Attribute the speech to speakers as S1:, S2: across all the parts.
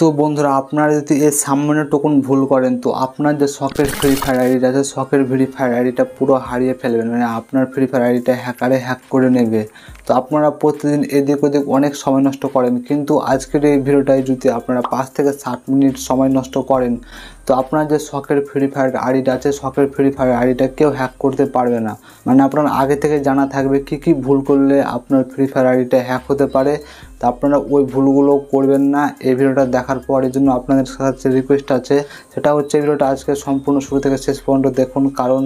S1: তো বন্ধুরা আপনারা যদি এই সামান্য টোকন ভুল করেন তো আপনার যে শখের ফ্রি ফায়ার আইডি আছে শখের ফ্রি ফায়ার আইডিটা পুরো হারিয়ে ফেলবেন মানে আপনার ফ্রি ফায়ার আইডিটা হ্যাকারে হ্যাক করে নেবে তো আপনারা প্রতিদিন এদিক ওদিক অনেক সময় নষ্ট করেন কিন্তু আজকের এই ভিডিওটায় যদি আপনারা পাঁচ থেকে সাত মিনিট সময় নষ্ট করেন তো আপনার যে শখের ফ্রি ফায়ার আইডিটা আছে শখের ফ্রি ফায়ার আইডিটা কেউ হ্যাক করতে পারবে না মানে আপনার আগে থেকে জানা থাকবে কি কি ভুল করলে আপনার ফ্রি ফায়ার আইডিটা হ্যাক হতে পারে তো আপনারা ওই ভুলগুলো করবেন না এই ভিডিওটা দেখা দেখার পর জন্য আপনাদের সাথে রিকোয়েস্ট আছে সেটা হচ্ছে ভিডিওটা আজকে সম্পূর্ণ শুরু থেকে শেষ পর্যন্ত দেখুন কারণ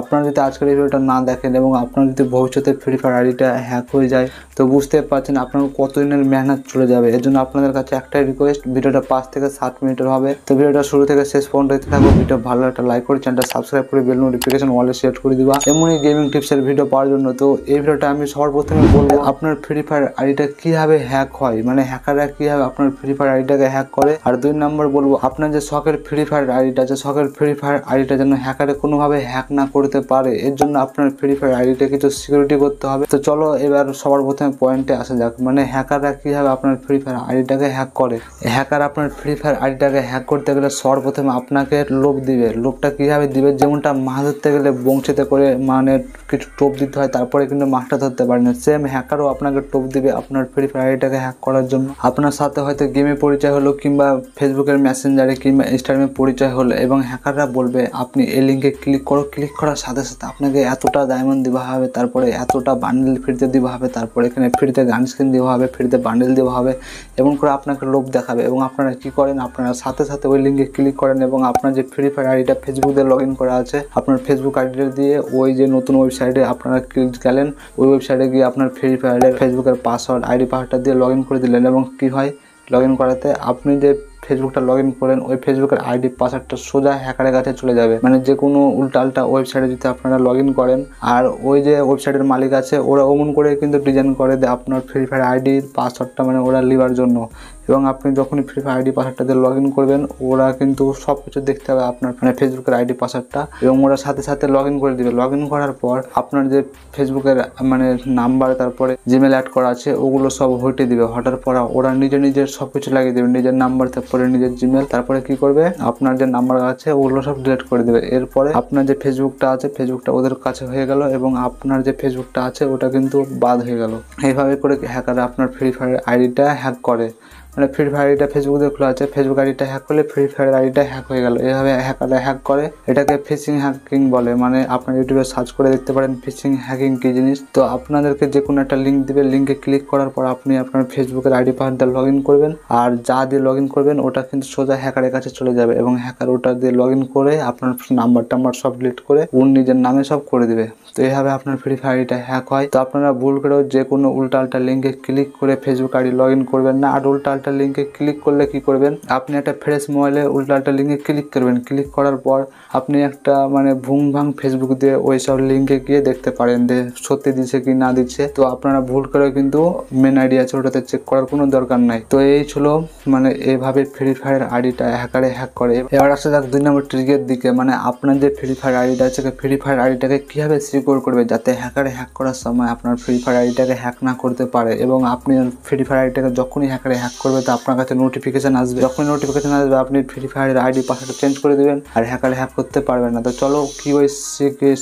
S1: আপনারা যদি আজকের ভিডিওটা না দেখেন এবং আপনার যদি ভবিষ্যতে ফ্রি ফায়ার আইডিটা হ্যাক হয়ে যায় তো বুঝতে পারছেন আপনার কতদিনের মেহনত চলে যাবে এর জন্য আপনাদের কাছে একটাই রিকোয়েস্ট ভিডিওটা পাঁচ থেকে সাত মিনিটের হবে তো ভিডিওটা শুরু থেকে শেষ পর্যন্ত দেখতে থাকবো ভিডিও ভালো একটা লাইক করে চ্যানেলটা সাবস্ক্রাইব করে বেল নোটিফিকেশন ওয়ালে সেট করে দিবা এমনই গেমিং টিপসের ভিডিও পাওয়ার জন্য তো এই ভিডিওটা আমি সর্বপ্রথমে বলবো আপনার ফ্রি ফায়ার আইডিটা কীভাবে হ্যাক হয় মানে হ্যাকাররা কীভাবে আপনার ফ্রি ফায়ার আইডিটাকে হ্যাক করে আর দুই নম্বর বলবো আপনার যে শখের ফ্রি ফায়ার আইডিটা যে শখের ফ্রি ফায়ার আইডিটা যেন হ্যাকারে কোনোভাবে হ্যাক না করে করতে পারে এর জন্য আপনার ফ্রি ফায়ার আইডিটা কিছু সিকিউরিটি করতে হবে তো চলো এবার সবার প্রথমে পয়েন্টে আসা যাক মানে হ্যাকাররা কীভাবে আপনার ফ্রি ফায়ার আইডিটাকে হ্যাক করে হ্যাকার আপনার ফ্রি ফায়ার আইডিটাকে হ্যাক করতে গেলে সর্বপ্রথমে আপনাকে লোভ দিবে লোভটা কীভাবে দিবে যেমনটা মাছ ধরতে গেলে বংশীতে করে মানে কিছু টোপ দিতে হয় তারপরে কিন্তু মাছটা ধরতে পারে না সেম হ্যাকারও আপনাকে টোপ দিবে আপনার ফ্রি ফায়ার আইডিটাকে হ্যাক করার জন্য আপনার সাথে হয়তো গেমে পরিচয় হলো কিংবা ফেসবুকের মেসেঞ্জারে কিংবা ইনস্টাগ্রামে পরিচয় হলো এবং হ্যাকাররা বলবে আপনি এই লিঙ্কে ক্লিক করো ক্লিক করো করার সাথে সাথে আপনাকে এতটা ডায়মন্ড দেওয়া হবে তারপরে এতটা বান্ডেল ফ্রিতে দেওয়া হবে তারপরে এখানে ফ্রিতে গান স্ক্রিন দেওয়া হবে ফ্রিতে বান্ডেল দেওয়া হবে এবং করে আপনাকে লোভ দেখাবে এবং আপনারা কি করেন আপনারা সাথে সাথে ওই লিঙ্কে ক্লিক করেন এবং আপনার যে ফ্রি ফায়ার আইডিটা ফেসবুকে লগ ইন করা আছে আপনার ফেসবুক আইডিটা দিয়ে ওই যে নতুন ওয়েবসাইটে আপনারা ক্লিক গেলেন ওই ওয়েবসাইটে গিয়ে আপনার ফ্রি ফায়ারের ফেসবুকের পাসওয়ার্ড আইডি পাহাড়টা দিয়ে লগ ইন করে দিলেন এবং কি হয় লগ ইন করাতে আপনি যে ফেসবুকটা লগ ইন করেন ওই ফেসবুকের আইডি পাসওয়ার্ডটা সোজা হ্যাকারের কাছে চলে যাবে মানে যে কোনো উল্টাল্টা ওয়েবসাইটে যদি আপনারা লগ ইন করেন আর ওই যে ওয়েবসাইটের মালিক আছে ওরা অমন করে কিন্তু ডিজাইন করে দেয় আপনার ফ্রি ফায়ার আইডির পাসওয়ার্ডটা মানে ওরা লিবার জন্য এবং আপনি যখনই ফ্রি ফায়ার আইডি পাসওয়ার্ডটা দিয়ে লগ ইন করবেন ওরা কিন্তু সব কিছু দেখতে হবে আপনার মানে ফেসবুকের আইডি পাসওয়ার্ডটা এবং ওরা সাথে সাথে লগ ইন করে দিবে লগ ইন করার পর আপনার যে ফেসবুকের মানে নাম্বার তারপরে জিমেল অ্যাড করা আছে ওগুলো সব হটে দিবে হটার পর ওরা নিজে নিজের সব কিছু লাগিয়ে দেবে নিজের নাম্বার তারপর করে নিজের জিমেল তারপরে কি করবে আপনার যে নাম্বার আছে ওগুলো সব ডিলিট করে দেবে এরপরে আপনার যে ফেসবুকটা আছে ফেসবুকটা ওদের কাছে হয়ে গেল এবং আপনার যে ফেসবুকটা আছে ওটা কিন্তু বাদ হয়ে গেল এইভাবে করে হ্যাকার আপনার ফ্রি ফায়ার আইডিটা হ্যাক করে মানে ফ্রি ফায়ার আইডিটা ফেসবুক দিয়ে খোলা আছে ফেসবুক আইডিটা হ্যাক করলে ফ্রি ফায়ার আইডিটা হ্যাক হয়ে গেল এভাবে হ্যাকাররা হ্যাক করে এটাকে ফিশিং হ্যাকিং বলে মানে আপনার ইউটিউবে সার্চ করে দেখতে পারেন ফিশিং হ্যাকিং কী জিনিস তো আপনাদেরকে যে কোনো একটা লিঙ্ক দিবে লিঙ্কে ক্লিক করার পর আপনি আপনার ফেসবুকের আইডি পাসওয়ার্ড দিয়ে লগ ইন করবেন আর যা দিয়ে লগ ইন করবেন ওটা কিন্তু সোজা হ্যাকারের কাছে চলে যাবে এবং হ্যাকার ওটা দিয়ে লগ ইন করে আপনার নাম্বার টাম্বার সব ডিলিট করে ওর নিজের নামে সব করে দেবে তো এইভাবে আপনার ফ্রি ফায়ার আইডিটা হ্যাক হয় তো আপনারা ভুল করেও যে কোনো উল্টা আল্টা লিঙ্কে ক্লিক করে ফেসবুক আইডি লগ ইন করবেন না আর উল্টা আল্টা একটা লিঙ্কে ক্লিক করলে কি করবেন আপনি একটা ফ্রেশ মোবাইলে উল্টাল্টা লিঙ্কে ক্লিক করবেন ক্লিক করার পর আপনি একটা মানে ভুং ভাং ফেসবুক দিয়ে ওই সব লিঙ্কে গিয়ে দেখতে পারেন যে সত্যি দিচ্ছে কি না দিচ্ছে তো আপনারা ভুল করে কিন্তু মেন আইডি আছে ওটাতে চেক করার কোনো দরকার নাই তো এই ছিল মানে এভাবে ফ্রি ফায়ার আইডিটা হ্যাকারে হ্যাক করে এবার আসা যাক দুই নম্বর ট্রিকের দিকে মানে আপনার যে ফ্রি ফায়ার আইডিটা আছে ফ্রি ফায়ার আইডিটাকে কীভাবে সিকিউর করবে যাতে হ্যাকারে হ্যাক করার সময় আপনার ফ্রি ফায়ার আইডিটাকে হ্যাক না করতে পারে এবং আপনি ফ্রি ফায়ার আইডিটাকে যখনই হ্যাকারে হ্যাক করবে তো আপনার কাছে নোটিফিকেশন আসবে যখন নোটিফিকেশান আসবে আপনি ফ্রি ফায়ারের আইডি পাসওয়ার্ড চেঞ্জ করে দেবেন আর হ্যাকার হ্যাক করতে পারবেন না তো চলো ওই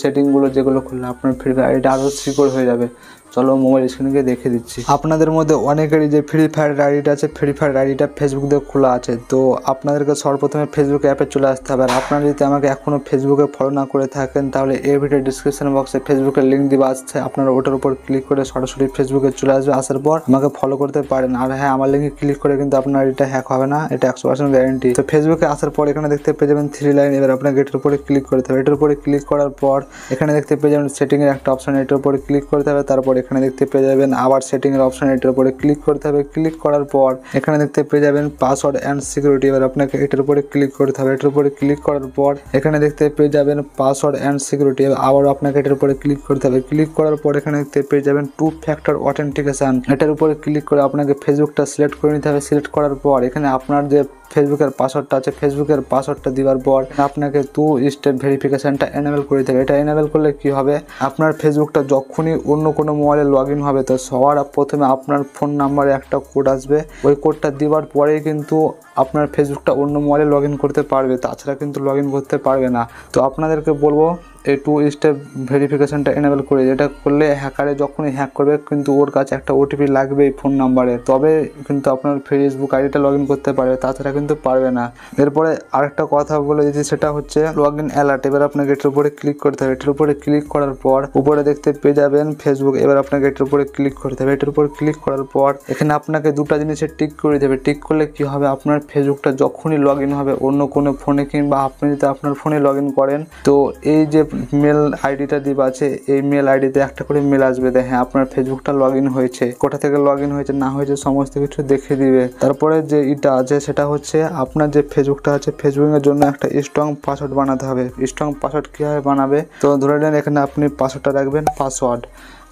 S1: সেটিংগুলো যেগুলো খুললে আপনার ফ্রি ফায়ার আইডি আরও সিকিউর হয়ে যাবে চলো মোবাইল স্ক্রিনে গিয়ে দেখে দিচ্ছি আপনাদের মধ্যে অনেকেরই যে ফ্রি ফায়ার আইডিটা আছে ফ্রি ফায়ার আইডিটা ফেসবুক দিয়ে খোলা আছে তো আপনাদেরকে সর্বপ্রথমে ফেসবুক অ্যাপে চলে আসতে হবে আর আপনারা যদি আমাকে এখনও ফেসবুকে ফলো না করে থাকেন তাহলে এই ভিডিও ডিসক্রিপশন বক্সে ফেসবুকের লিঙ্ক দেওয়া আসছে আপনারা ওটার উপর ক্লিক করে সরাসরি ফেসবুকে চলে আসবে আসার পর আমাকে ফলো করতে পারেন আর হ্যাঁ আমার লিঙ্কে ক্লিক করে কিন্তু আপনার এটা হ্যাক হবে না এটা একশো পার্সেন্ট গ্যারেন্টি তো ফেসবুকে আসার পর এখানে দেখতে পেয়ে যাবেন থ্রি লাইন এবার আপনাকে এটার উপরে ক্লিক করতে হবে এটার উপরে ক্লিক করার পর এখানে দেখতে পেয়ে যাবেন সেটিংয়ের একটা অপশন এটার উপরে ক্লিক করতে হবে তারপর এখানে দেখতে পেয়ে যাবেন আবার সেটিংয়ের অপশান এটার উপরে ক্লিক করতে হবে ক্লিক করার পর এখানে দেখতে পেয়ে যাবেন পাসওয়ার্ড অ্যান্ড সিকিউরিটি এবার আপনাকে এটার উপরে ক্লিক করতে হবে এটার উপরে ক্লিক করার পর এখানে দেখতে পেয়ে যাবেন পাসওয়ার্ড অ্যান্ড সিকিউরিটি আবারও আপনাকে এটার উপরে ক্লিক করতে হবে ক্লিক করার পর এখানে দেখতে পেয়ে যাবেন টু ফ্যাক্টর অথেন্টিকেশন এটার উপরে ক্লিক করে আপনাকে ফেসবুকটা সিলেক্ট করে নিতে হবে সিলেক্ট করার পর এখানে আপনার যে ফেসবুকের পাসওয়ার্ডটা আছে ফেসবুকের পাসওয়ার্ডটা দেওয়ার পর আপনাকে টু স্টেপ ভেরিফিকেশানটা এনেবেল করে দেবে এটা এনাবেল করলে কি হবে আপনার ফেসবুকটা যখনই অন্য কোনো মোবাইলে লগ ইন হবে তো সবার প্রথমে আপনার ফোন নাম্বারে একটা কোড আসবে ওই কোডটা দেওয়ার পরেই কিন্তু আপনার ফেসবুকটা অন্য মোবাইলে লগ ইন করতে পারবে তাছাড়া কিন্তু লগ ইন করতে পারবে না তো আপনাদেরকে বলবো এই টু স্টেপ ভেরিফিকেশানটা এনেবেল করে এটা করলে হ্যাকারে যখনই হ্যাক করবে কিন্তু ওর কাছে একটা ওটিপি লাগবে এই ফোন নাম্বারে তবে কিন্তু আপনার ফেসবুক আইডিটা লগ ইন করতে পারে তাছাড়া কিন্তু পারবে না এরপরে আরেকটা কথা বলে দিচ্ছি সেটা হচ্ছে লগ ইন অ্যালার্ট এবার আপনাকে এটার উপরে ক্লিক করতে হবে এটার উপরে ক্লিক করার পর উপরে দেখতে পেয়ে যাবেন ফেসবুক এবার আপনাকে এটার উপরে ক্লিক করতে হবে এটার উপর ক্লিক করার পর এখানে আপনাকে দুটা জিনিসের টিক করে দেবে টিক করলে কি হবে আপনার ফেসবুকটা যখনই লগ ইন হবে অন্য কোনো ফোনে কিংবা আপনি যদি আপনার ফোনে লগ ইন করেন তো এই যে মেল আইডিটা দিব আছে এই মেল আইডিতে একটা করে মেল আসবে দেখে আপনার ফেসবুকটা লগ ইন হয়েছে কোথা থেকে লগ ইন হয়েছে না হয়েছে সমস্ত কিছু দেখে দিবে তারপরে যে ইটা আছে সেটা হচ্ছে আপনার যে ফেসবুকটা আছে ফেসবুকের জন্য একটা স্ট্রং পাসওয়ার্ড বানাতে হবে স্ট্রং পাসওয়ার্ড কীভাবে বানাবে তো ধরে নেন এখানে আপনি পাসওয়ার্ডটা রাখবেন পাসওয়ার্ড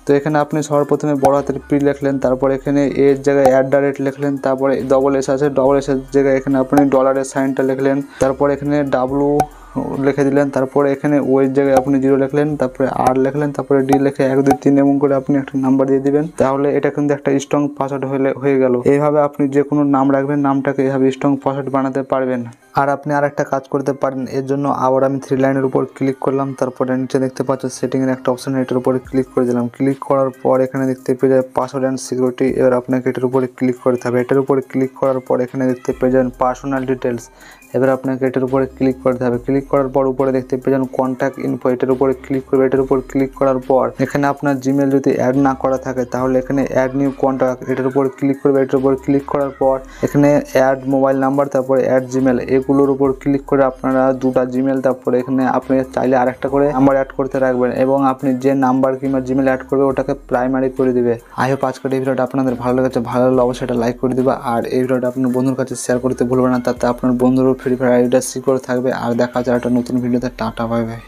S1: তো এখানে আপনি সর্বপ্রথমে বড় হাতের পি লিখলেন তারপর এখানে এর জায়গায় অ্যাট দ্য রেট লিখলেন তারপরে ডবল এস আছে ডবল এস এর জায়গায় এখানে আপনি ডলারের সাইনটা লিখলেন তারপর এখানে ডাব্লু লিখে দিলেন তারপরে এখানে ওয়ের জায়গায় আপনি জিরো লিখলেন তারপরে আর লিখলেন তারপরে ডি লিখে এক দুই তিন এমন করে আপনি একটা নাম্বার দিয়ে দিবেন তাহলে এটা কিন্তু একটা স্ট্রং পাসওয়ার্ড হলে হয়ে গেল এইভাবে আপনি যে কোনো নাম রাখবেন নামটাকে এভাবে স্ট্রং পাসওয়ার্ড বানাতে পারবেন আর আপনি আর একটা কাজ করতে পারেন এর জন্য আবার আমি থ্রি লাইনের উপর ক্লিক করলাম তারপরে নিচে দেখতে পাচ্ছ সেটিংয়ের একটা অপশন এটার উপরে ক্লিক করে দিলাম ক্লিক করার পর এখানে দেখতে পেয়ে যাবেন পাসওয়ার্ড অ্যান্ড সিকিউরিটি এবার আপনাকে এটার উপরে ক্লিক করতে হবে এটার উপরে ক্লিক করার পর এখানে দেখতে পেয়ে যাবেন পার্সোনাল ডিটেলস এবার আপনাকে এটার উপরে ক্লিক করতে হবে ক্লিক করার পর উপরে দেখতে পেয়ে যান কন্ট্যাক্ট ইনফো এটার উপরে ক্লিক করবে এটার উপর ক্লিক করার পর এখানে আপনার জিমেল যদি অ্যাড না করা থাকে তাহলে এখানে অ্যাড নিউ কন্ট্যাক্ট এটার উপর ক্লিক করবে এটার উপর ক্লিক করার পর এখানে অ্যাড মোবাইল নাম্বার তারপরে অ্যাড জিমেল এগুলোর উপর ক্লিক করে আপনারা দুটা জিমেল তারপরে এখানে আপনি চাইলে আরেকটা করে নাম্বার অ্যাড করতে রাখবেন এবং আপনি যে নাম্বার কিংবা জিমেল অ্যাড করবে ওটাকে প্রাইমারি করে দেবে আই হোপ আজকের এই ভিডিওটা আপনাদের ভালো লেগেছে ভালো লাগলে অবশ্যই একটা লাইক করে দেবে আর এই ভিডিওটা আপনার বন্ধুর কাছে শেয়ার করতে ভুলবেন না তাতে আপনার বন্ধুর ফ্রি ফায়ার আইডিটা সিকিউর থাকবে আর দেখা যায় একটা নতুন ভিডিওতে টাটা বাই বাই